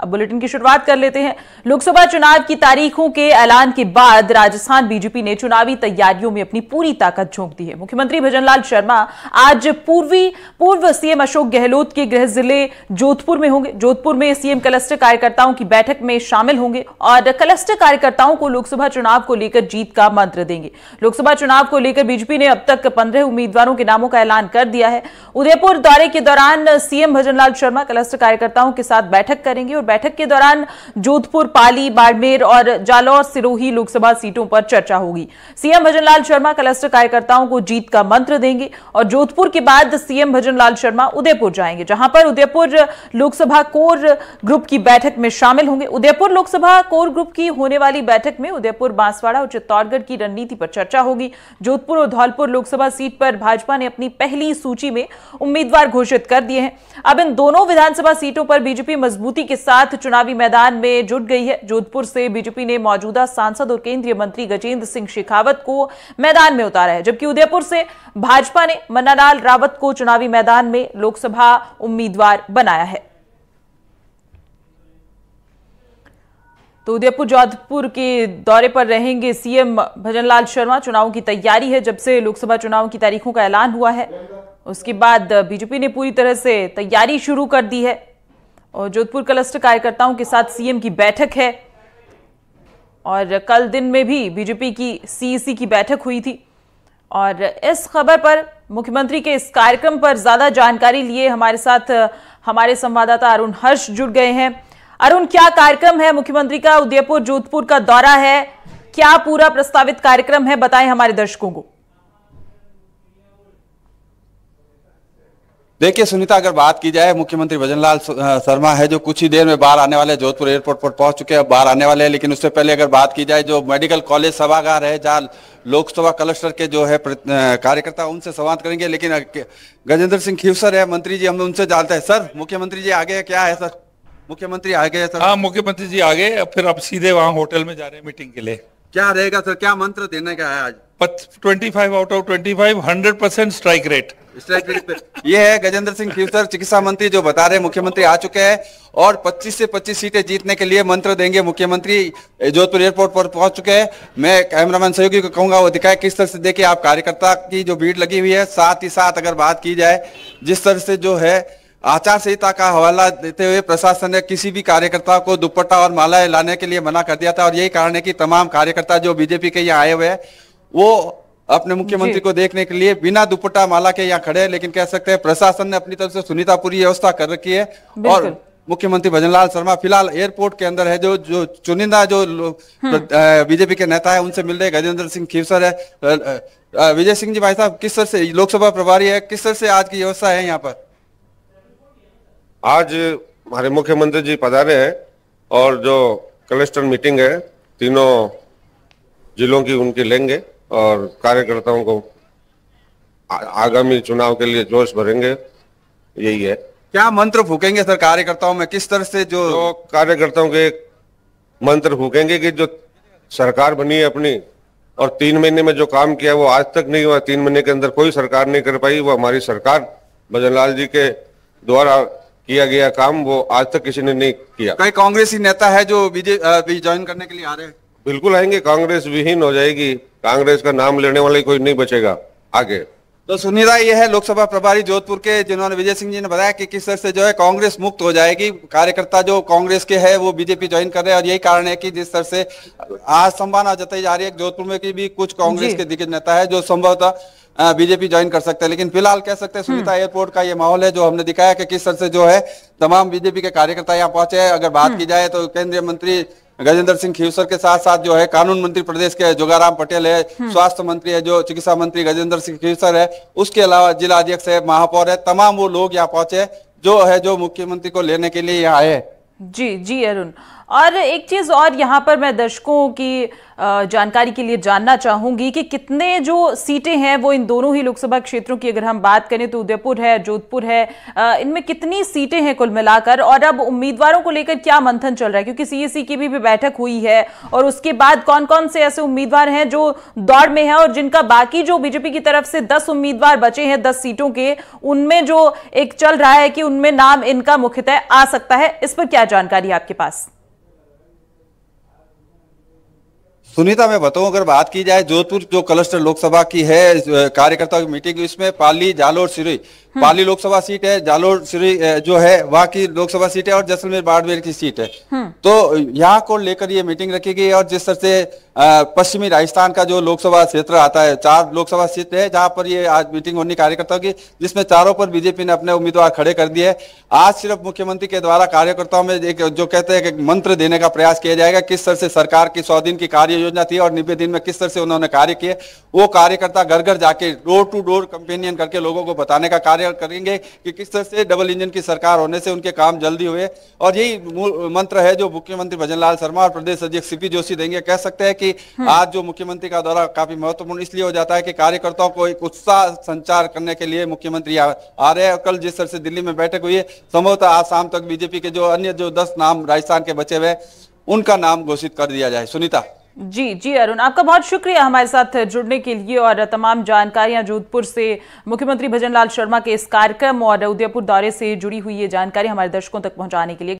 अब बुलेटिन की शुरुआत कर लेते हैं लोकसभा चुनाव की तारीखों के ऐलान के बाद राजस्थान बीजेपी ने चुनावी तैयारियों में अपनी पूरी ताकत झोंक दी है मुख्यमंत्री भजनलाल शर्मा आज पूर्वी पूर्व सीएम अशोक गहलोत के गृह जिले जोधपुर में होंगे जोधपुर में सीएम क्लस्टर कार्यकर्ताओं की बैठक में शामिल होंगे और क्लस्टर कार्यकर्ताओं को लोकसभा चुनाव को लेकर जीत का मंत्र देंगे लोकसभा चुनाव को लेकर बीजेपी ने अब तक पंद्रह उम्मीदवारों के नामों का ऐलान कर दिया है उदयपुर दौरे के दौरान सीएम भजनलाल शर्मा क्लस्टर कार्यकर्ताओं के साथ बैठक करेंगे बैठक के दौरान जोधपुर पाली बाड़मेर और जालौर सिरोही लोकसभा सीटों पर चर्चा होगी सीएम भजनलाल शर्मा क्लस्टर कार्यकर्ताओं को जीत का मंत्र देंगे और जोधपुर के बाद सीएम भजनलाल शर्मा उदयपुर जाएंगे जहां पर उदयपुर लोकसभा कोर ग्रुप की बैठक में शामिल होंगे उदयपुर लोकसभा कोर ग्रुप की होने वाली बैठक में उदयपुर बांसवाड़ा और चित्तौड़गढ़ की रणनीति पर चर्चा होगी जोधपुर और धौलपुर लोकसभा सीट पर भाजपा ने अपनी पहली सूची में उम्मीदवार घोषित कर दिए हैं अब इन दोनों विधानसभा सीटों पर बीजेपी मजबूती के साथ साथ चुनावी मैदान में जुट गई है जोधपुर से बीजेपी ने मौजूदा सांसद और केंद्रीय मंत्री गजेंद्र सिंह शेखावत को मैदान में उतारा है जबकि उदयपुर से भाजपा ने मन्नालाल रावत को चुनावी मैदान में लोकसभा उम्मीदवार बनाया है तो उदयपुर जोधपुर के दौरे पर रहेंगे सीएम भजनलाल शर्मा चुनाव की तैयारी है जब से लोकसभा चुनाव की तारीखों का ऐलान हुआ है उसके बाद बीजेपी ने पूरी तरह से तैयारी शुरू कर दी है और जोधपुर क्लस्टर कार्यकर्ताओं के साथ सीएम की बैठक है और कल दिन में भी बीजेपी की सीईसी की बैठक हुई थी और इस खबर पर मुख्यमंत्री के इस कार्यक्रम पर ज्यादा जानकारी लिए हमारे साथ हमारे संवाददाता अरुण हर्ष जुड़ गए हैं अरुण क्या कार्यक्रम है मुख्यमंत्री का उदयपुर जोधपुर का दौरा है क्या पूरा प्रस्तावित कार्यक्रम है बताएं हमारे दर्शकों को देखिए सुनीता अगर बात की जाए मुख्यमंत्री भजनलाल शर्मा है जो कुछ ही देर में बाहर आने वाले जोधपुर एयरपोर्ट पर पहुंच चुके हैं बाहर आने वाले हैं लेकिन उससे पहले अगर बात की जाए जो मेडिकल कॉलेज सभागार है जहाँ लोकसभा क्लस्टर के जो है कार्यकर्ता उनसे संवाद करेंगे लेकिन गजेंद्र सिंह खीवसर है मंत्री जी हम उनसे जानते हैं सर मुख्यमंत्री जी आगे क्या है सर मुख्यमंत्री आगे है सर हाँ मुख्यमंत्री जी आगे फिर आप सीधे वहाँ होटल में जा रहे हैं मीटिंग के लिए क्या रहेगा सर क्या मंत्र देने का है आज twenty five out of twenty five hundred percent strike rate strike rate ये है गजेंद्र सिंह खीवसर चिकित्सा मंत्री जो बता रहे मुख्यमंत्री आ चुके हैं और 25 से 25 सीटें जीतने के लिए मंत्र देंगे मुख्यमंत्री जोधपुर एयरपोर्ट पर पहुंच चुके हैं मैं कैमरामैन सहयोगी को कहूंगा वो दिखाए किस तरह से देखिए आप कार्यकर्ता की जो भीड़ लगी हुई है साथ ही साथ अगर बात की जाए जिस तरह से जो है आचार संहिता का हवाला देते हुए प्रशासन ने किसी भी कार्यकर्ता को दुपट्टा और मालाएं लाने के लिए मना कर दिया था और यही कारण है कि तमाम कार्यकर्ता जो बीजेपी के यहाँ आए हुए हैं वो अपने मुख्यमंत्री को देखने के लिए बिना दुपट्टा माला के यहाँ खड़े हैं लेकिन कह सकते हैं प्रशासन ने अपनी तरफ से सुनीता पूरी व्यवस्था कर रखी है और मुख्यमंत्री भजनलाल शर्मा फिलहाल एयरपोर्ट के अंदर है जो जो चुनिंदा जो हम्म। बीजेपी के नेता है उनसे मिल रहे गजेंद्र सिंह खीवसर है विजय सिंह जी भाई साहब किस तरह से लोकसभा प्रभारी है किस तरह से आज की व्यवस्था है यहाँ पर आज हमारे मुख्यमंत्री जी पधारे हैं और जो कलेक्टर मीटिंग है तीनों जिलों की उनकी लेंगे और कार्यकर्ताओं को आगामी चुनाव के लिए जोश भरेंगे यही है क्या मंत्र फूकेंगे सर कार्यकर्ताओं में किस तरह से जो तो कार्यकर्ताओं के मंत्र फूकेंगे कि जो सरकार बनी है अपनी और तीन महीने में जो काम किया वो आज तक नहीं हुआ तीन महीने के अंदर कोई सरकार नहीं कर पाई वो हमारी सरकार भजन लाल जी के द्वारा किया गया काम वो आज तक किसी ने नहीं किया कई कांग्रेसी नेता है जो बीजेपी ज्वाइन करने के लिए आ रहे हैं बिल्कुल आएंगे कांग्रेस विहीन हो जाएगी कांग्रेस का नाम लेने वाले कोई नहीं बचेगा आगे तो सुनीता ये है लोकसभा प्रभारी जोधपुर के जिन्होंने विजय सिंह जी ने बताया कि किस तरह से जो है कांग्रेस मुक्त हो जाएगी कार्यकर्ता जो कांग्रेस के है वो बीजेपी ज्वाइन कर रहे हैं और यही कारण है कि जिस तरह से आज संभावना जताई जा रही है जोधपुर में की भी कुछ कांग्रेस के दिग्गज नेता है जो संभवतः बीजेपी ज्वाइन कर सकते हैं लेकिन फिलहाल कह सकते हैं सुनीता हम्म। एयरपोर्ट का ये माहौल है जो हमने दिखाया कि किस तरह से जो है तमाम बीजेपी के कार्यकर्ता यहाँ पहुंचे अगर बात हम्म। की जाए तो केंद्रीय मंत्री गजेंद्र सिंह खीवसर के साथ साथ जो है कानून मंत्री प्रदेश के जोगाराम पटेल है हम्म। स्वास्थ्य मंत्री है जो चिकित्सा मंत्री गजेंद्र सिंह खीवसर है उसके अलावा जिला अध्यक्ष है महापौर है तमाम वो लोग यहाँ पहुंचे जो है जो मुख्यमंत्री को लेने के लिए यहाँ आए जी जी अरुण और एक चीज़ और यहाँ पर मैं दर्शकों की जानकारी के लिए जानना चाहूँगी कि कितने जो सीटें हैं वो इन दोनों ही लोकसभा क्षेत्रों की अगर हम बात करें तो उदयपुर है जोधपुर है इनमें कितनी सीटें हैं कुल मिलाकर और अब उम्मीदवारों को लेकर क्या मंथन चल रहा है क्योंकि सीएसी e की भी, भी बैठक हुई है और उसके बाद कौन कौन से ऐसे उम्मीदवार हैं जो दौड़ में हैं और जिनका बाकी जो बीजेपी की तरफ से दस उम्मीदवार बचे हैं दस सीटों के उनमें जो एक चल रहा है कि उनमें नाम इनका मुख्यतः आ सकता है इस पर क्या जानकारी आपके पास सुनीता मैं बताऊं अगर बात की जाए जोधपुर जो क्लस्टर लोकसभा की है कार्यकर्ताओं की मीटिंग इसमें पाली जालोर सिरी हम्म। पाली लोकसभा सीट है जालोर सिरी जो है वहाँ की लोकसभा सीट है और जैसलमेर बाड़मेर की सीट है हम्म। तो यहाँ को लेकर ये मीटिंग रखी गई और जिस तरह से पश्चिमी राजस्थान का जो लोकसभा क्षेत्र आता है चार लोकसभा क्षेत्र है जहां पर ये आज मीटिंग होने कार्यकर्ताओं की जिसमें चारों पर बीजेपी ने अपने उम्मीदवार खड़े कर दिए आज सिर्फ मुख्यमंत्री के द्वारा कार्यकर्ताओं में एक जो कहते हैं कि मंत्र देने का प्रयास किया जाएगा किस तरह से सरकार की सौ दिन की कार्य योजना थी और नब्बे दिन में किस तरह से उन्होंने कार्य किए वो कार्यकर्ता घर घर जाके डोर टू डोर कंपेनियन करके लोगों को बताने का कार्य करेंगे कि किस तरह से डबल इंजन की सरकार होने से उनके काम जल्दी हुए और यही मंत्र है जो मुख्यमंत्री भजन लाल शर्मा और प्रदेश अध्यक्ष सीपी जोशी देंगे कह सकते हैं कि आज जो मुख्यमंत्री का दौरा काफी महत्वपूर्ण इसलिए हो जाता है कि कार्यकर्ताओं को एक उत्साह संचार करने के लिए मुख्यमंत्री आ, रहे हैं कल जिस तरह से दिल्ली में बैठक हुई है संभवतः आज शाम तक बीजेपी के जो अन्य जो दस नाम राजस्थान के बचे हुए उनका नाम घोषित कर दिया जाए सुनीता जी जी अरुण आपका बहुत शुक्रिया हमारे साथ जुड़ने के लिए और तमाम जानकारियां जोधपुर से मुख्यमंत्री भजनलाल शर्मा के इस कार्यक्रम और उदयपुर दौरे से जुड़ी हुई ये जानकारी हमारे दर्शकों तक पहुंचाने के लिए